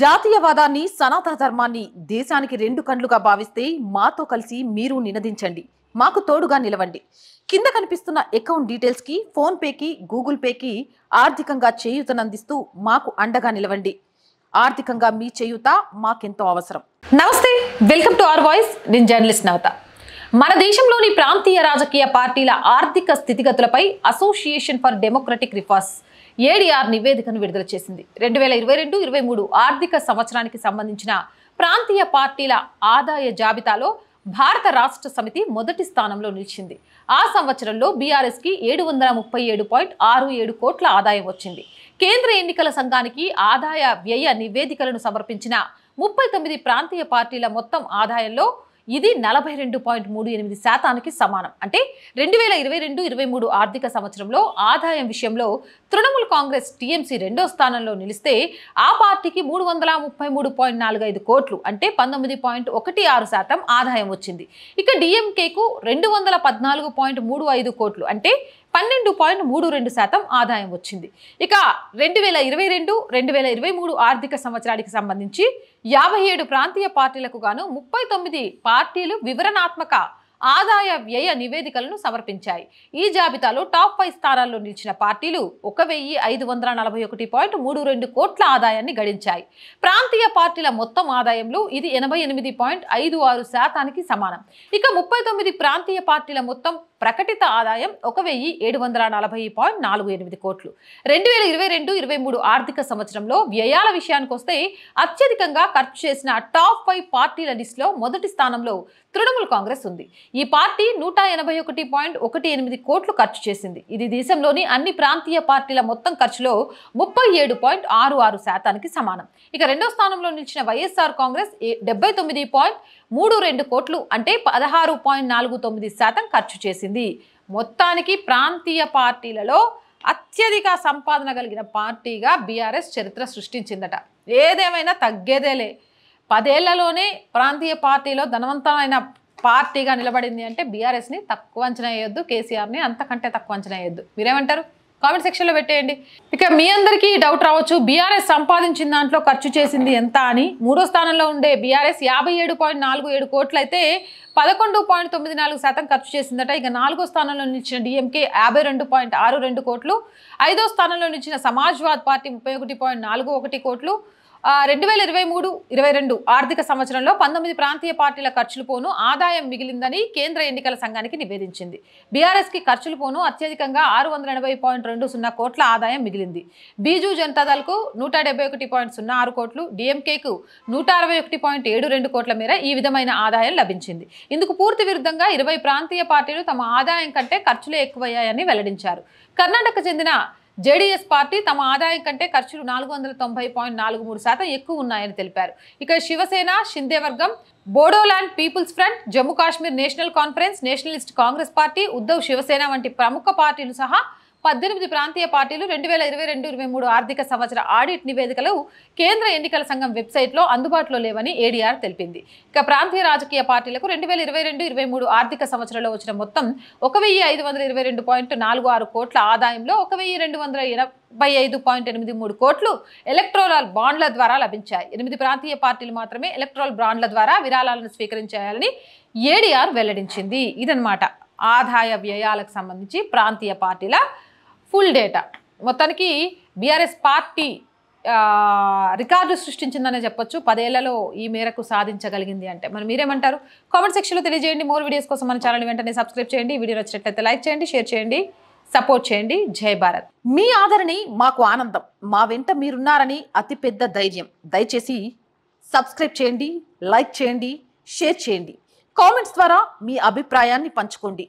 జాతీయవాదాన్ని సనాతన ధర్మాన్ని దేశానికి రెండు కండ్లుగా భావిస్తే మాతో కలిసి మీరు నినదించండి మాకు తోడుగా నిలవండి కింద కనిపిస్తున్న అకౌంట్ డీటెయిల్స్కి ఫోన్పేకి గూగుల్ పేకి ఆర్థికంగా చేయూతనందిస్తూ మాకు అండగా నిలవండి ఆర్థికంగా మీ చేయూత మాకెంతో అవసరం నమస్తే వెల్కమ్ టు అవర్ వాయిస్ నేను జర్నలిస్ట్ నవత మన దేశంలోని ప్రాంతీయ రాజకీయ పార్టీల ఆర్థిక స్థితిగతులపై association for democratic reforms ADR నివేదికను విడుదల చేసింది రెండు వేల ఇరవై రెండు ఇరవై మూడు ఆర్థిక సంవత్సరానికి సంబంధించిన ప్రాంతీయ పార్టీల ఆదాయ జాబితాలో భారత రాష్ట్ర సమితి మొదటి స్థానంలో నిలిచింది ఆ సంవత్సరంలో బీఆర్ఎస్కి ఏడు వందల ముప్పై ఏడు పాయింట్ ఆరు ఏడు కోట్ల ఆదాయం వచ్చింది కేంద్ర ఎన్నికల సంఘానికి ఆదాయ వ్యయ నివేదికలను సమర్పించిన ముప్పై తొమ్మిది ప్రాంతీయ పార్టీల మొత్తం ఆదాయంలో ఇది నలభై రెండు పాయింట్ మూడు ఎనిమిది శాతానికి సమానం అంటే రెండు వేల ఇరవై రెండు ఇరవై మూడు ఆర్థిక సంవత్సరంలో ఆదాయం విషయంలో తృణమూల్ కాంగ్రెస్ టీఎంసీ రెండో స్థానంలో నిలిస్తే ఆ పార్టీకి మూడు వందల ముప్పై మూడు పాయింట్ ఐదు కోట్లు అంటే పంతొమ్మిది పాయింట్ ఒకటి ఆరు శాతం ఆదాయం వచ్చింది ఇక డిఎంకేకు రెండు వందల పద్నాలుగు పాయింట్ మూడు ఐదు కోట్లు అంటే పన్నెండు పాయింట్ మూడు రెండు శాతం ఆదాయం వచ్చింది ఇక రెండు వేల ఇరవై రెండు రెండు వేల ఇరవై మూడు ఆర్థిక సంవత్సరానికి సంబంధించి యాభై ఏడు ప్రాంతీయ పార్టీలకు గాను ముప్పై తొమ్మిది పార్టీలు వివరణాత్మక ఆదాయ వ్యయ నివేదికలను సమర్పించాయి ఈ జాబితాలో టాప్ ఫైవ్ స్థానాల్లో నిలిచిన పార్టీలు ఒక వెయ్యి ఐదు వందల నలభై ఒకటి పాయింట్ మూడు రెండు కోట్ల ఆదాయాన్ని గడించాయి ప్రాంతీయ పార్టీల మొత్తం ఆదాయంలో ఇది ఎనభై ఎనిమిది పాయింట్ ఐదు ఆరు శాతానికి సమానం ఇక ముప్పై తొమ్మిది ప్రాంతీయ పార్టీల మొత్తం ప్రకటిత ఆదాయం ఒక వెయ్యి ఏడు వందల నలభై పాయింట్ నాలుగు ఎనిమిది కోట్లు రెండు వేల ఇరవై రెండు ఇరవై మూడు ఆర్థిక సంవత్సరంలో వ్యయాల విషయానికి వస్తే అత్యధికంగా ఖర్చు చేసిన టాప్ ఫైవ్ పార్టీల లిస్టులో మొదటి స్థానంలో తృణమూల్ కాంగ్రెస్ ఉంది ఈ పార్టీ నూట ఎనభై ఒకటి పాయింట్ ఒకటి ఎనిమిది కోట్లు ఖర్చు చేసింది ఇది దేశంలోని అన్ని ప్రాంతీయ పార్టీల మొత్తం ఖర్చులో ముప్పై ఏడు పాయింట్ ఆరు ఆరు శాతానికి సమానం ఇక రెండో స్థానంలో నిలిచిన వైఎస్ఆర్ కాంగ్రెస్ డెబ్బై తొమ్మిది పాయింట్ మూడు రెండు కోట్లు అంటే పదహారు పాయింట్ నాలుగు తొమ్మిది శాతం ఖర్చు చేసింది చేసింది మొత్తానికి ప్రాంతీయ పార్టీలలో అత్యధిక సంపాదన కలిగిన పార్టీగా బీఆర్ఎస్ చరిత్ర సృష్టించిందట ఏదేమైనా తగ్గేదేలే పదేళ్లలోనే ప్రాంతీయ పార్టీలో ధనవంతమైన పార్టీగా నిలబడింది అంటే బీఆర్ఎస్ని తక్కువ అంచనా వేయొద్దు కేసీఆర్ని అంతకంటే తక్కువ అంచనా వేయొద్దు మీరేమంటారు కామెంట్ సెక్షన్లో పెట్టేయండి ఇక మీ అందరికీ డౌట్ రావచ్చు బీఆర్ఎస్ సంపాదించిన దాంట్లో ఖర్చు చేసింది ఎంత అని మూడో స్థానంలో ఉండే బీఆర్ఎస్ యాభై ఏడు పాయింట్ నాలుగు ఏడు కోట్లయితే పదకొండు పాయింట్ తొమ్మిది నాలుగు శాతం ఖర్చు చేసిందట ఇక నాలుగో స్థానంలో నిలిచిన డిఎంకే యాభై రెండు పాయింట్ ఆరు రెండు కోట్లు ఐదో స్థానంలో నిలిచిన సమాజ్వాద్ పార్టీ ముప్పై ఒకటి పాయింట్ నాలుగు ఒకటి కోట్లు రెండు వేల ఇరవై మూడు ఇరవై రెండు ఆర్థిక సంవత్సరంలో పంతొమ్మిది ప్రాంతీయ పార్టీల ఖర్చులు పోను ఆదాయం మిగిలిందని కేంద్ర ఎన్నికల సంఘానికి నివేదించింది బీఆర్ఎస్కి ఖర్చులు పోను అత్యధికంగా ఆరు వందల ఎనభై పాయింట్ రెండు సున్నా కోట్ల ఆదాయం మిగిలింది బీజు జనతాదళ్కు నూట డెబ్బై ఒకటి పాయింట్ సున్నా ఆరు కోట్లు డిఎంకేకు నూట అరవై ఒకటి పాయింట్ ఏడు రెండు కోట్ల మేర ఈ విధమైన ఆదాయం లభించింది ఇందుకు పూర్తి విరుద్ధంగా ఇరవై ప్రాంతీయ పార్టీలు తమ ఆదాయం కంటే ఖర్చులే ఎక్కువయ్యాయని వెల్లడించారు కర్ణాటక చెందిన జేడీఎస్ పార్టీ తమ ఆదాయం కంటే ఖర్చులు నాలుగు వందల తొంభై పాయింట్ నాలుగు మూడు శాతం ఎక్కువ ఉన్నాయని తెలిపారు ఇక శివసేన షిందే వర్గం Bodoland People's Front Jammu Kashmir National Conference Nationalist Congress party Uddhav Shiv Sena వంటి ప్రముఖ పార్టీలు సహా పద్దెనిమిది ప్రాంతీయ పార్టీలు రెండు వేల ఇరవై రెండు ఇరవై మూడు ఆర్థిక సంవత్సర ఆడిట్ నివేదికలు కేంద్ర ఎన్నికల సంఘం వెబ్సైట్లో అందుబాటులో లేవని ఏడీఆర్ తెలిపింది ఇక ప్రాంతీయ రాజకీయ పార్టీలకు రెండు వేల ఇరవై రెండు ఇరవై మూడు ఆర్థిక సంవత్సరంలో వచ్చిన మొత్తం ఒక వెయ్యి ఐదు వందల ఇరవై రెండు పాయింట్ నాలుగు ఆరు కోట్ల ఆదాయంలో ఒక వెయ్యి రెండు వందల ఎనభై ఐదు పాయింట్ ఎనిమిది మూడు కోట్లు ఎలక్ట్రోలాల్ బాండ్ల ద్వారా లభించాయి ఎనిమిది ప్రాంతీయ పార్టీలు మాత్రమే ఎలక్ట్రోల్ బాండ్ల ద్వారా విరాళాలను స్వీకరించాలని ఏడీఆర్ వెల్లడించింది ఇదనమాట ఆదాయ వ్యయాలకు సంబంధించి ప్రాంతీయ పార్టీల ఫుల్ డేటా మొత్తానికి బీఆర్ఎస్ పార్టీ రికార్డు సృష్టించిందనే చెప్పొచ్చు పదేళ్లలో ఈ మేరకు సాధించగలిగింది అంటే మరి మీరేమంటారు కామెంట్ సెక్షన్లో తెలియజేయండి మోర్ వీడియోస్ కోసం మన ఛానల్ వెంటనే సబ్స్క్రైబ్ చేయండి వీడియో నచ్చినట్లయితే లైక్ చేయండి షేర్ చేయండి సపోర్ట్ చేయండి జై భారత్ మీ ఆదరణి మాకు ఆనందం మా వెంట మీరున్నారని అతిపెద్ద ధైర్యం దయచేసి సబ్స్క్రైబ్ చేయండి లైక్ చేయండి షేర్ చేయండి కామెంట్స్ ద్వారా మీ అభిప్రాయాన్ని పంచుకోండి